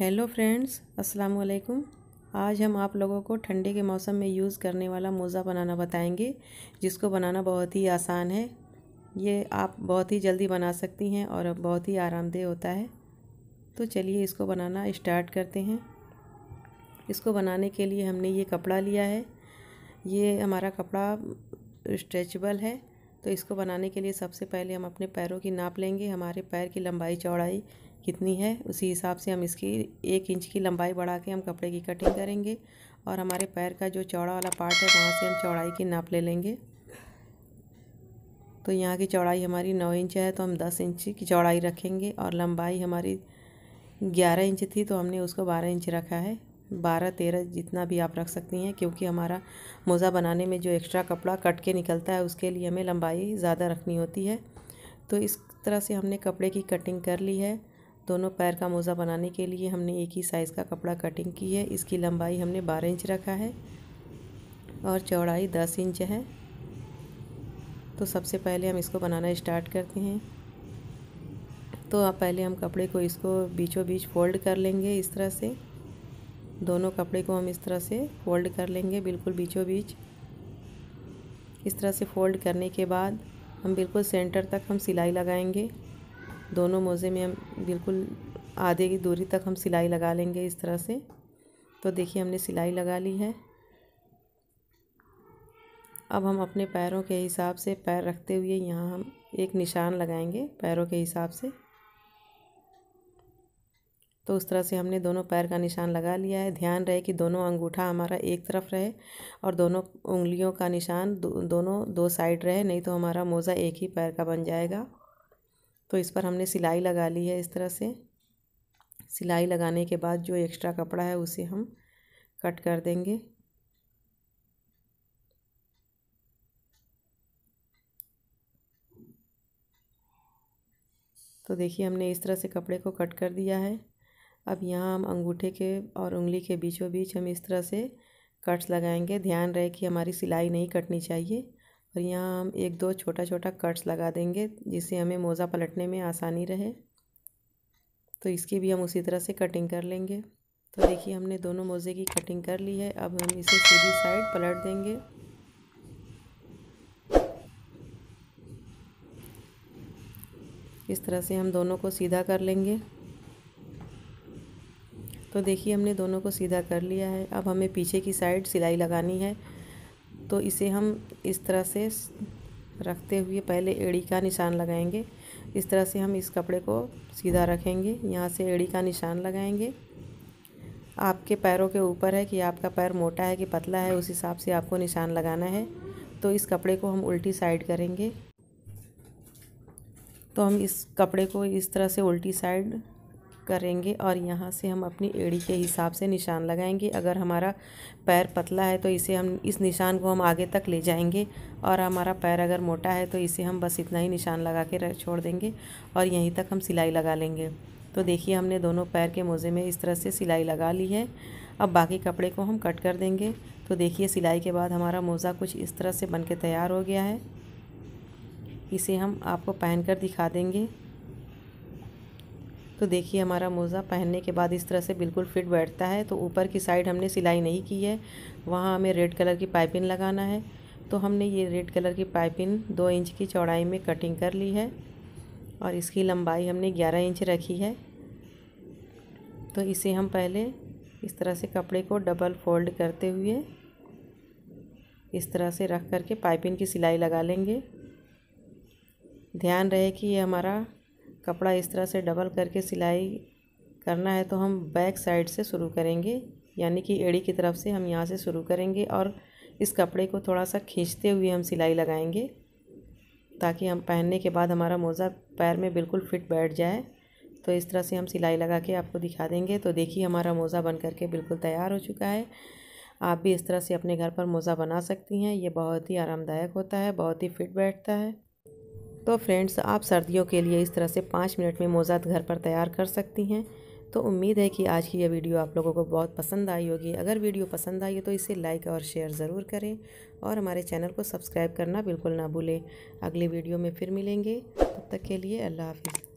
hello friends अस्सलाम वालेकुम आज हम आप लोगों को ठंडी के मौसम में यूज़ करने वाला मोज़ा बनाना बताएंगे जिसको बनाना बहुत ही आसान है ये आप बहुत ही जल्दी बना सकती हैं और बहुत ही आरामदेह होता है तो चलिए इसको बनाना स्टार्ट करते हैं इसको बनाने के लिए हमने ये कपड़ा लिया है ये हमारा कपड़ा स्ट्रेचबल है तो इसको बनाने के लिए सबसे पहले हम अपने पैरों की नाप लेंगे हमारे पैर की लंबाई चौड़ाई कितनी है उसी हिसाब से हम इसकी एक इंच की लंबाई बढ़ा के हम कपड़े की कटिंग करेंगे और हमारे पैर का जो चौड़ा वाला पार्ट है वहाँ से हम चौड़ाई की नाप ले लेंगे तो यहाँ की चौड़ाई हमारी नौ इंच है तो हम दस इंच की चौड़ाई रखेंगे और लंबाई हमारी ग्यारह इंच थी तो हमने उसको बारह इंच रखा है बारह तेरह जितना भी आप रख सकती हैं क्योंकि हमारा मोज़ा बनाने में जो एक्स्ट्रा कपड़ा कट के निकलता है उसके लिए हमें लंबाई ज़्यादा रखनी होती है तो इस तरह से हमने कपड़े की कटिंग कर ली है दोनों पैर का मोज़ा बनाने के लिए हमने एक ही साइज़ का कपड़ा कटिंग की है इसकी लंबाई हमने बारह इंच रखा है और चौड़ाई दस इंच है तो सबसे पहले हम इसको बनाना स्टार्ट करते हैं तो आप पहले हम कपड़े को इसको बीचों बीच फोल्ड कर लेंगे इस तरह से दोनों कपड़े को हम इस तरह से फोल्ड कर लेंगे बिल्कुल बीचों बीच इस तरह से फोल्ड करने के बाद हम बिल्कुल सेंटर तक हम सिलाई लगाएंगे दोनों मोज़े में हम बिल्कुल आधे की दूरी तक हम सिलाई लगा लेंगे इस तरह से तो देखिए हमने सिलाई लगा ली है अब हम अपने पैरों के हिसाब से पैर रखते हुए यहाँ हम एक निशान लगाएंगे पैरों के हिसाब से तो उस तरह से हमने दोनों पैर का निशान लगा लिया है ध्यान रहे कि दोनों अंगूठा हमारा एक तरफ रहे और दोनों उंगलियों का निशान दो, दोनों दो साइड रहे नहीं तो हमारा मोज़ा एक ही पैर का बन जाएगा तो इस पर हमने सिलाई लगा ली है इस तरह से सिलाई लगाने के बाद जो एक्स्ट्रा कपड़ा है उसे हम कट कर देंगे तो देखिए हमने इस तरह से कपड़े को कट कर दिया है अब यहाँ हम अंगूठे के और उंगली के बीचों बीच हम इस तरह से कट्स लगाएंगे ध्यान रहे कि हमारी सिलाई नहीं कटनी चाहिए और यहाँ हम एक दो छोटा छोटा कट्स लगा देंगे जिससे हमें मोज़ा पलटने में आसानी रहे तो इसकी भी हम उसी तरह से कटिंग कर लेंगे तो देखिए हमने दोनों मोज़े की कटिंग कर ली है अब हम इसे सीधी साइड पलट देंगे इस तरह से हम दोनों को सीधा कर लेंगे तो देखिए हमने दोनों को सीधा कर लिया है अब हमें पीछे की साइड सिलाई लगानी है तो इसे हम इस तरह से रखते हुए पहले एड़ी का निशान लगाएंगे इस तरह से हम इस कपड़े को सीधा रखेंगे यहाँ से एड़ी का निशान लगाएंगे आपके पैरों के ऊपर है कि आपका पैर मोटा है कि पतला है उस हिसाब से आपको निशान लगाना है तो इस कपड़े को हम उल्टी साइड करेंगे तो हम इस कपड़े को इस तरह से उल्टी साइड करेंगे और यहाँ से हम अपनी एड़ी के हिसाब से निशान लगाएंगे अगर हमारा पैर पतला है तो इसे हम इस निशान को हम आगे तक ले जाएंगे और हमारा पैर अगर मोटा है तो इसे हम बस इतना ही निशान लगा के छोड़ देंगे और यहीं तक हम सिलाई लगा लेंगे तो देखिए हमने दोनों पैर के मोज़े में इस तरह से सिलाई लगा ली है अब बाकी कपड़े को हम कट कर देंगे तो देखिए सिलाई के बाद हमारा मोज़ा कुछ इस तरह से बन के तैयार हो गया है इसे हम आपको पहन दिखा देंगे तो देखिए हमारा मोज़ा पहनने के बाद इस तरह से बिल्कुल फिट बैठता है तो ऊपर की साइड हमने सिलाई नहीं की है वहाँ हमें रेड कलर की पाइपिंग लगाना है तो हमने ये रेड कलर की पाइपिंग दो इंच की चौड़ाई में कटिंग कर ली है और इसकी लंबाई हमने ग्यारह इंच रखी है तो इसे हम पहले इस तरह से कपड़े को डबल फोल्ड करते हुए इस तरह से रख करके पाइपिंग की सिलाई लगा लेंगे ध्यान रहे कि ये हमारा कपड़ा इस तरह से डबल करके सिलाई करना है तो हम बैक साइड से शुरू करेंगे यानी कि एड़ी की तरफ से हम यहाँ से शुरू करेंगे और इस कपड़े को थोड़ा सा खींचते हुए हम सिलाई लगाएंगे ताकि हम पहनने के बाद हमारा मोज़ा पैर में बिल्कुल फिट बैठ जाए तो इस तरह से हम सिलाई लगा के आपको दिखा देंगे तो देखिए हमारा मोज़ा बन करके बिल्कुल तैयार हो चुका है आप भी इस तरह से अपने घर पर मोज़ा बना सकती हैं ये बहुत ही आरामदायक होता है बहुत ही फिट बैठता है तो फ्रेंड्स आप सर्दियों के लिए इस तरह से पाँच मिनट में मोज़ात घर पर तैयार कर सकती हैं तो उम्मीद है कि आज की यह वीडियो आप लोगों को बहुत पसंद आई होगी अगर वीडियो पसंद आई हो तो इसे लाइक और शेयर ज़रूर करें और हमारे चैनल को सब्सक्राइब करना बिल्कुल ना भूलें अगली वीडियो में फिर मिलेंगे तब तक के लिए अल्लाह हाफिज़